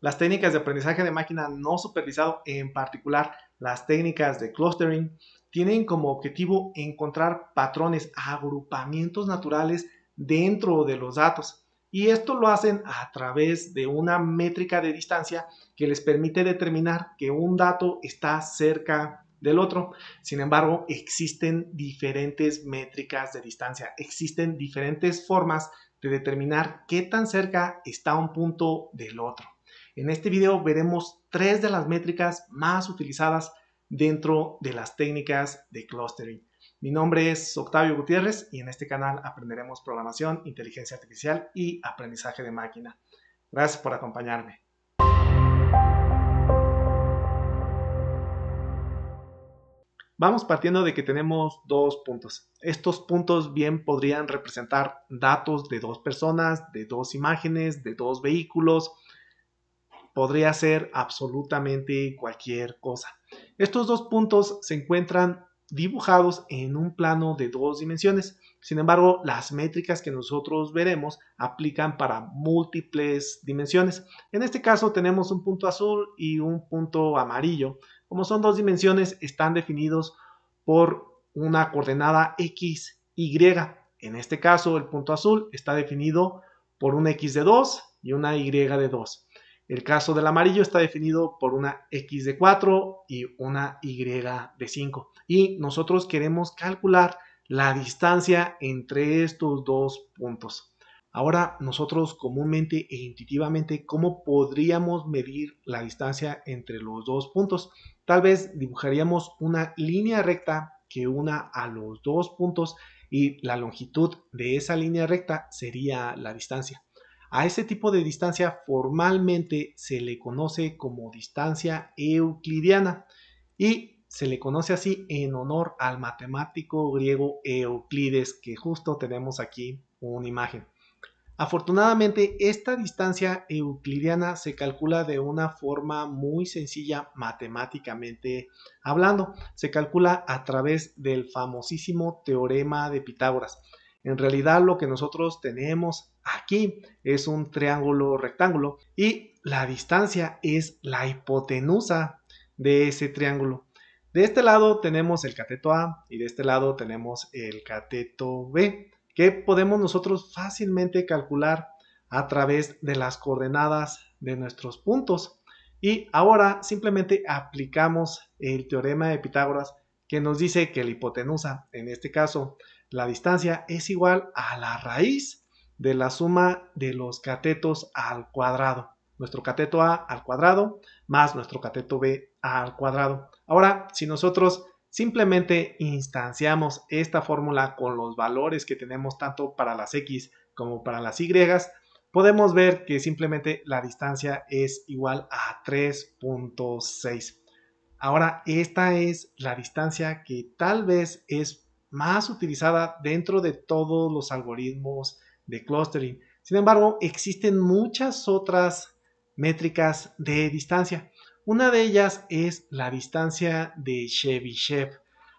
Las técnicas de aprendizaje de máquina no supervisado, en particular las técnicas de clustering, tienen como objetivo encontrar patrones, agrupamientos naturales dentro de los datos. Y esto lo hacen a través de una métrica de distancia que les permite determinar que un dato está cerca del otro. Sin embargo, existen diferentes métricas de distancia, existen diferentes formas de determinar qué tan cerca está un punto del otro. En este video veremos tres de las métricas más utilizadas dentro de las técnicas de clustering. Mi nombre es Octavio Gutiérrez y en este canal aprenderemos programación, inteligencia artificial y aprendizaje de máquina. Gracias por acompañarme. Vamos partiendo de que tenemos dos puntos. Estos puntos bien podrían representar datos de dos personas, de dos imágenes, de dos vehículos, podría ser absolutamente cualquier cosa. Estos dos puntos se encuentran dibujados en un plano de dos dimensiones. Sin embargo, las métricas que nosotros veremos aplican para múltiples dimensiones. En este caso tenemos un punto azul y un punto amarillo. Como son dos dimensiones, están definidos por una coordenada x, y. En este caso, el punto azul está definido por un x de 2 y una y de 2. El caso del amarillo está definido por una X de 4 y una Y de 5. Y nosotros queremos calcular la distancia entre estos dos puntos. Ahora nosotros comúnmente e intuitivamente, ¿cómo podríamos medir la distancia entre los dos puntos? Tal vez dibujaríamos una línea recta que una a los dos puntos y la longitud de esa línea recta sería la distancia. A ese tipo de distancia formalmente se le conoce como distancia euclidiana y se le conoce así en honor al matemático griego Euclides, que justo tenemos aquí una imagen. Afortunadamente, esta distancia euclidiana se calcula de una forma muy sencilla matemáticamente hablando. Se calcula a través del famosísimo teorema de Pitágoras. En realidad, lo que nosotros tenemos aquí es un triángulo rectángulo y la distancia es la hipotenusa de ese triángulo. De este lado tenemos el cateto A y de este lado tenemos el cateto B, que podemos nosotros fácilmente calcular a través de las coordenadas de nuestros puntos. Y ahora simplemente aplicamos el teorema de Pitágoras que nos dice que la hipotenusa, en este caso la distancia, es igual a la raíz de la suma de los catetos al cuadrado. Nuestro cateto A al cuadrado más nuestro cateto B al cuadrado. Ahora, si nosotros simplemente instanciamos esta fórmula con los valores que tenemos tanto para las X como para las Y, podemos ver que simplemente la distancia es igual a 3.6. Ahora, esta es la distancia que tal vez es más utilizada dentro de todos los algoritmos de clustering. Sin embargo, existen muchas otras métricas de distancia. Una de ellas es la distancia de Chebyshev.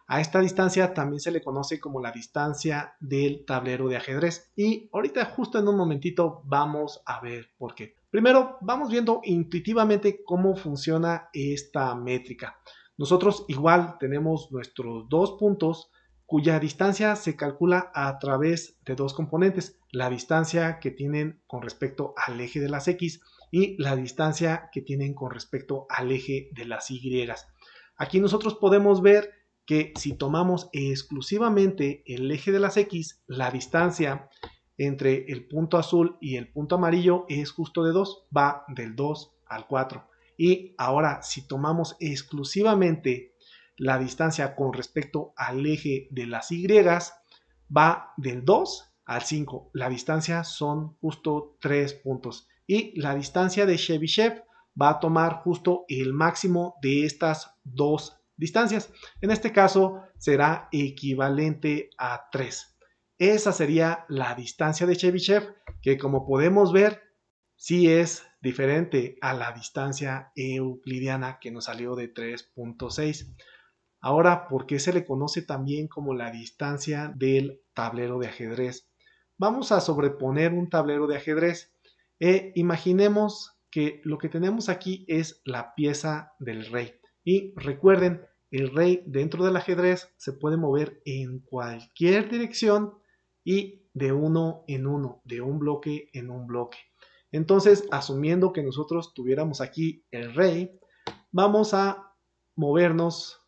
A esta distancia también se le conoce como la distancia del tablero de ajedrez. Y ahorita justo en un momentito vamos a ver por qué. Primero, vamos viendo intuitivamente cómo funciona esta métrica. Nosotros igual tenemos nuestros dos puntos cuya distancia se calcula a través de dos componentes, la distancia que tienen con respecto al eje de las X y la distancia que tienen con respecto al eje de las Y. Aquí nosotros podemos ver que si tomamos exclusivamente el eje de las X, la distancia entre el punto azul y el punto amarillo es justo de 2, va del 2 al 4. Y ahora si tomamos exclusivamente la distancia con respecto al eje de las Y va del 2 al 5. La distancia son justo 3 puntos. Y la distancia de Chebyshev va a tomar justo el máximo de estas dos distancias. En este caso será equivalente a 3. Esa sería la distancia de Chebyshev, que como podemos ver, sí es diferente a la distancia euclidiana que nos salió de 3.6. Ahora, ¿por qué se le conoce también como la distancia del tablero de ajedrez? Vamos a sobreponer un tablero de ajedrez e imaginemos que lo que tenemos aquí es la pieza del rey. Y recuerden, el rey dentro del ajedrez se puede mover en cualquier dirección y de uno en uno, de un bloque en un bloque. Entonces, asumiendo que nosotros tuviéramos aquí el rey, vamos a movernos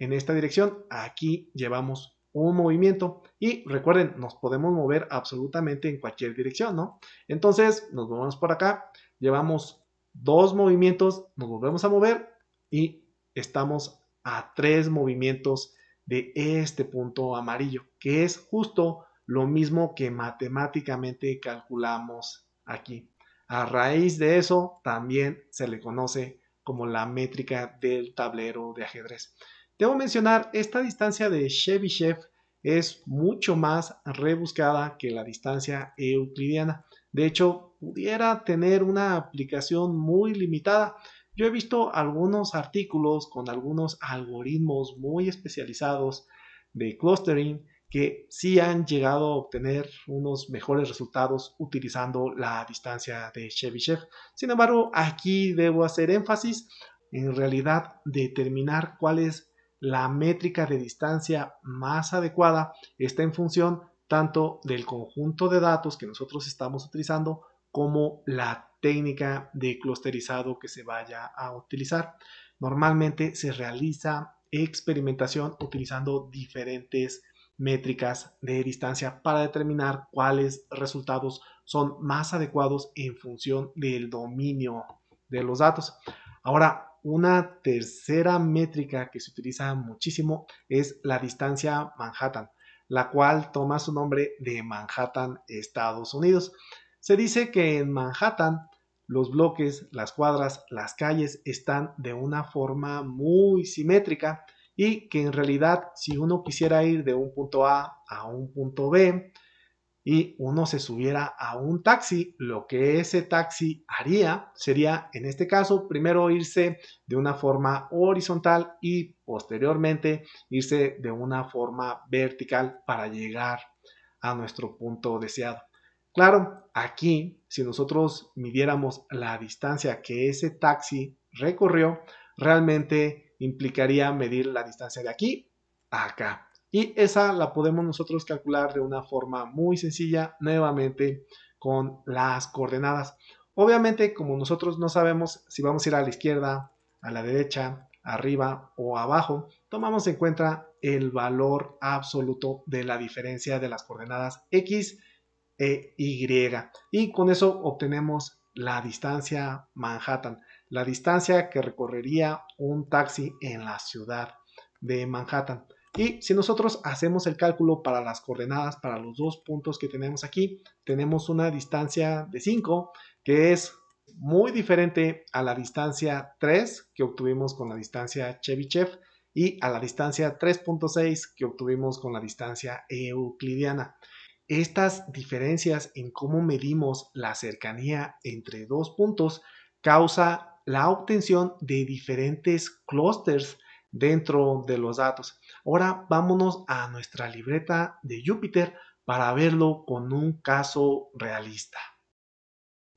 en esta dirección, aquí llevamos un movimiento y recuerden, nos podemos mover absolutamente en cualquier dirección, ¿no? Entonces nos movemos por acá, llevamos dos movimientos, nos volvemos a mover y estamos a tres movimientos de este punto amarillo, que es justo lo mismo que matemáticamente calculamos aquí. A raíz de eso también se le conoce como la métrica del tablero de ajedrez. Debo mencionar, esta distancia de Chebyshev es mucho más rebuscada que la distancia euclidiana. De hecho, pudiera tener una aplicación muy limitada. Yo he visto algunos artículos con algunos algoritmos muy especializados de clustering que sí han llegado a obtener unos mejores resultados utilizando la distancia de Chebyshev. Sin embargo, aquí debo hacer énfasis en realidad determinar cuál es la métrica de distancia más adecuada está en función tanto del conjunto de datos que nosotros estamos utilizando como la técnica de clusterizado que se vaya a utilizar. Normalmente se realiza experimentación utilizando diferentes métricas de distancia para determinar cuáles resultados son más adecuados en función del dominio de los datos. Ahora, una tercera métrica que se utiliza muchísimo es la distancia Manhattan, la cual toma su nombre de Manhattan, Estados Unidos. Se dice que en Manhattan los bloques, las cuadras, las calles están de una forma muy simétrica y que en realidad si uno quisiera ir de un punto A a un punto B, y uno se subiera a un taxi, lo que ese taxi haría sería, en este caso, primero irse de una forma horizontal y posteriormente irse de una forma vertical para llegar a nuestro punto deseado. Claro, aquí, si nosotros midiéramos la distancia que ese taxi recorrió, realmente implicaría medir la distancia de aquí a acá. Y esa la podemos nosotros calcular de una forma muy sencilla, nuevamente con las coordenadas. Obviamente, como nosotros no sabemos si vamos a ir a la izquierda, a la derecha, arriba o abajo, tomamos en cuenta el valor absoluto de la diferencia de las coordenadas x e y. Y con eso obtenemos la distancia Manhattan, la distancia que recorrería un taxi en la ciudad de Manhattan. Y si nosotros hacemos el cálculo para las coordenadas, para los dos puntos que tenemos aquí, tenemos una distancia de 5 que es muy diferente a la distancia 3 que obtuvimos con la distancia Chebyshev y a la distancia 3.6 que obtuvimos con la distancia euclidiana. Estas diferencias en cómo medimos la cercanía entre dos puntos causa la obtención de diferentes clústeres dentro de los datos. Ahora vámonos a nuestra libreta de Júpiter para verlo con un caso realista.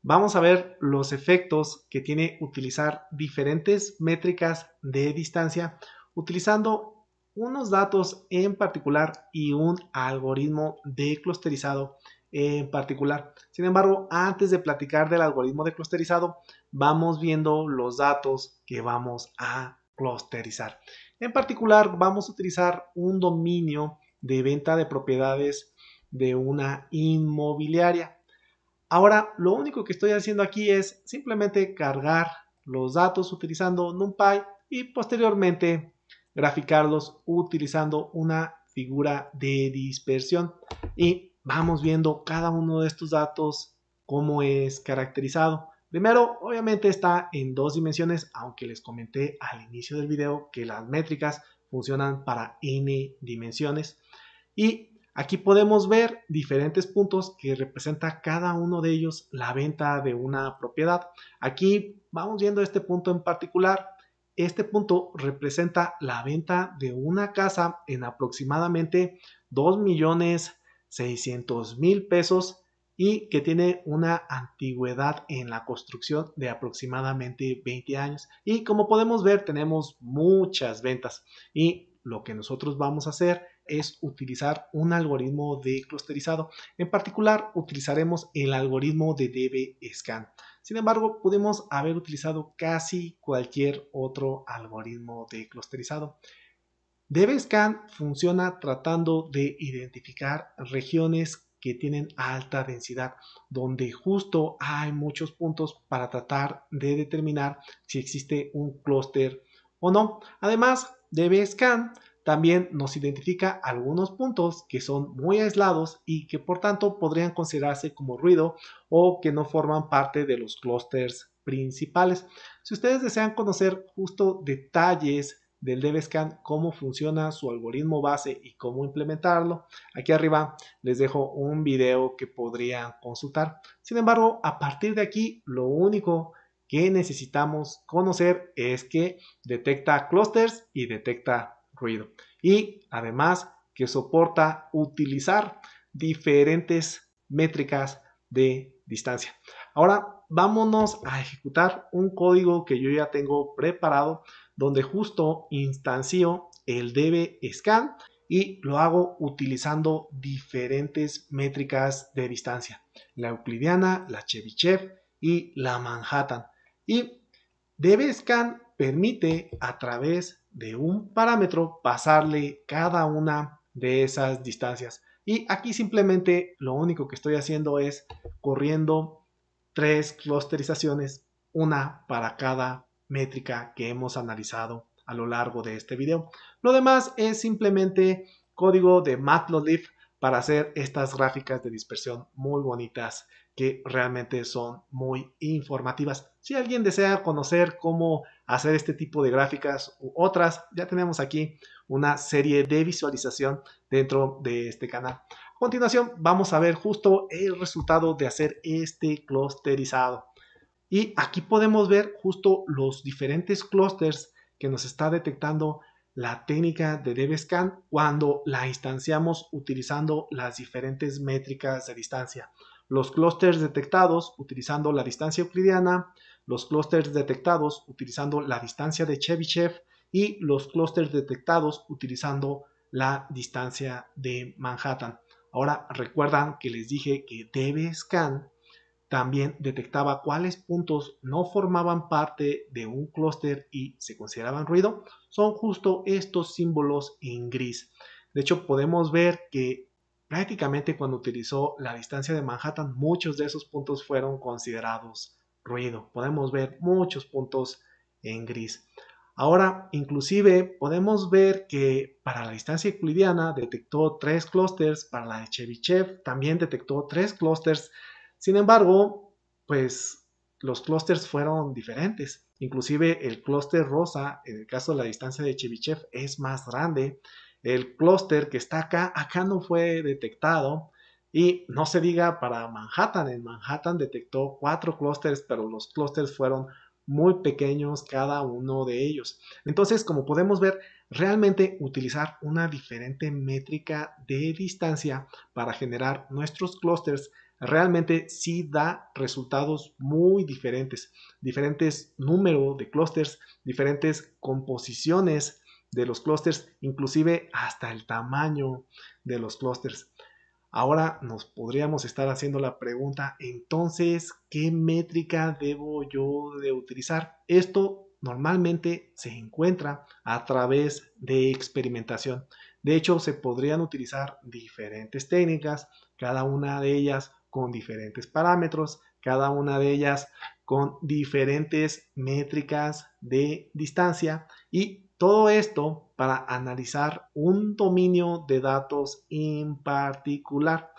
Vamos a ver los efectos que tiene utilizar diferentes métricas de distancia utilizando unos datos en particular y un algoritmo de clusterizado en particular. Sin embargo, antes de platicar del algoritmo de clusterizado, vamos viendo los datos que vamos a clusterizar. En particular, vamos a utilizar un dominio de venta de propiedades de una inmobiliaria. Ahora, lo único que estoy haciendo aquí es simplemente cargar los datos utilizando NumPy y posteriormente graficarlos utilizando una figura de dispersión. Y vamos viendo cada uno de estos datos cómo es caracterizado. Primero, obviamente está en dos dimensiones, aunque les comenté al inicio del video que las métricas funcionan para n dimensiones. Y aquí podemos ver diferentes puntos que representa cada uno de ellos la venta de una propiedad. Aquí vamos viendo este punto en particular. Este punto representa la venta de una casa en aproximadamente $2,600,000 pesos y que tiene una antigüedad en la construcción de aproximadamente 20 años. Y como podemos ver, tenemos muchas ventas y lo que nosotros vamos a hacer es utilizar un algoritmo de clusterizado. En particular, utilizaremos el algoritmo de DBScan. Sin embargo, pudimos haber utilizado casi cualquier otro algoritmo de clusterizado. DBScan funciona tratando de identificar regiones que tienen alta densidad, donde justo hay muchos puntos para tratar de determinar si existe un clúster o no. Además, DBScan también nos identifica algunos puntos que son muy aislados y que por tanto podrían considerarse como ruido o que no forman parte de los clústeres principales. Si ustedes desean conocer justo detalles del DBScan, cómo funciona su algoritmo base y cómo implementarlo. Aquí arriba les dejo un video que podrían consultar. Sin embargo, a partir de aquí, lo único que necesitamos conocer es que detecta clusters y detecta ruido. Y además que soporta utilizar diferentes métricas de distancia. Ahora vámonos a ejecutar un código que yo ya tengo preparado donde justo instancio el DBSCAN y lo hago utilizando diferentes métricas de distancia, la euclidiana, la Chebyshev y la Manhattan. Y DBSCAN permite a través de un parámetro pasarle cada una de esas distancias. Y aquí simplemente lo único que estoy haciendo es corriendo tres clusterizaciones, una para cada métrica que hemos analizado a lo largo de este video. Lo demás es simplemente código de Matplotlib para hacer estas gráficas de dispersión muy bonitas que realmente son muy informativas. Si alguien desea conocer cómo hacer este tipo de gráficas u otras, ya tenemos aquí una serie de visualización dentro de este canal. A continuación vamos a ver justo el resultado de hacer este clusterizado. Y aquí podemos ver justo los diferentes clusters que nos está detectando la técnica de DBScan cuando la instanciamos utilizando las diferentes métricas de distancia. Los clusters detectados utilizando la distancia euclidiana, los clusters detectados utilizando la distancia de Chebyshev y los clusters detectados utilizando la distancia de Manhattan. Ahora recuerdan que les dije que DBScan también detectaba cuáles puntos no formaban parte de un clúster y se consideraban ruido. Son justo estos símbolos en gris. De hecho, podemos ver que prácticamente cuando utilizó la distancia de Manhattan, muchos de esos puntos fueron considerados ruido. Podemos ver muchos puntos en gris. Ahora, inclusive, podemos ver que para la distancia euclidiana detectó tres clústeres, para la de Chebyshev también detectó tres clústeres sin embargo, pues los clústeres fueron diferentes. Inclusive el clúster rosa, en el caso de la distancia de Chebyshev, es más grande. El clúster que está acá, acá no fue detectado. Y no se diga para Manhattan, en Manhattan detectó cuatro clústeres, pero los clústeres fueron muy pequeños cada uno de ellos. Entonces, como podemos ver, realmente utilizar una diferente métrica de distancia para generar nuestros clústeres realmente sí da resultados muy diferentes, diferentes números de clústeres, diferentes composiciones de los clústeres, inclusive hasta el tamaño de los clústeres. Ahora nos podríamos estar haciendo la pregunta, entonces, ¿qué métrica debo yo de utilizar? Esto normalmente se encuentra a través de experimentación. De hecho, se podrían utilizar diferentes técnicas, cada una de ellas con diferentes parámetros, cada una de ellas con diferentes métricas de distancia y todo esto para analizar un dominio de datos en particular.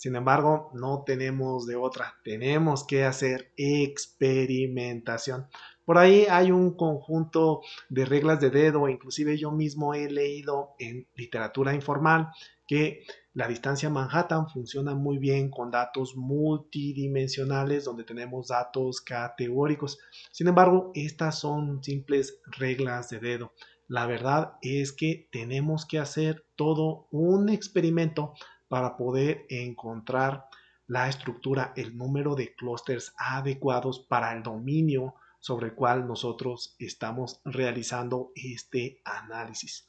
Sin embargo, no tenemos de otra. Tenemos que hacer experimentación. Por ahí hay un conjunto de reglas de dedo, inclusive yo mismo he leído en literatura informal que la distancia Manhattan funciona muy bien con datos multidimensionales donde tenemos datos categóricos. Sin embargo, estas son simples reglas de dedo. La verdad es que tenemos que hacer todo un experimento para poder encontrar la estructura, el número de clústeres adecuados para el dominio sobre el cual nosotros estamos realizando este análisis.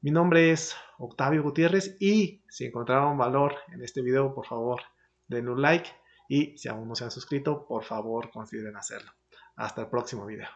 Mi nombre es Octavio Gutiérrez y si encontraron valor en este video, por favor, den un like y si aún no se han suscrito, por favor, consideren hacerlo. Hasta el próximo video.